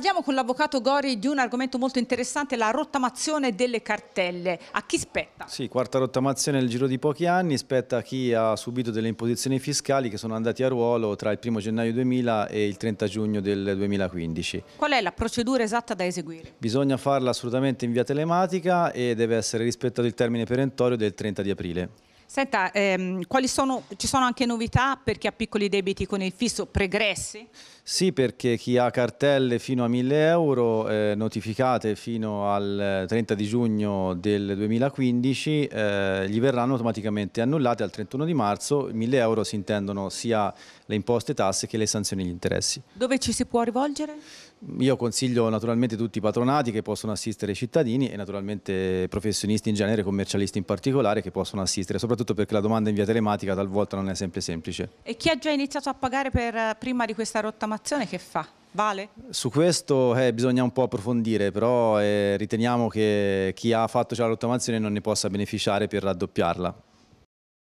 Parliamo con l'avvocato Gori di un argomento molto interessante, la rottamazione delle cartelle. A chi spetta? Sì, quarta rottamazione nel giro di pochi anni, spetta a chi ha subito delle imposizioni fiscali che sono andati a ruolo tra il 1 gennaio 2000 e il 30 giugno del 2015. Qual è la procedura esatta da eseguire? Bisogna farla assolutamente in via telematica e deve essere rispettato il termine perentorio del 30 di aprile. Senta, ehm, sono, ci sono anche novità per chi ha piccoli debiti con il fisso pregressi? Sì, perché chi ha cartelle fino a 1000 euro eh, notificate fino al 30 eh, di giugno del 2015 eh, gli verranno automaticamente annullate al 31 di marzo. 1000 euro si intendono sia le imposte tasse che le sanzioni e gli interessi. Dove ci si può rivolgere? Io consiglio naturalmente tutti i patronati che possono assistere i cittadini e naturalmente professionisti in genere, commercialisti in particolare che possono assistere, soprattutto soprattutto perché la domanda in via telematica talvolta non è sempre semplice. E chi ha già iniziato a pagare per, eh, prima di questa rottamazione che fa? Vale? Su questo eh, bisogna un po' approfondire, però eh, riteniamo che chi ha fatto già la rottamazione non ne possa beneficiare per raddoppiarla.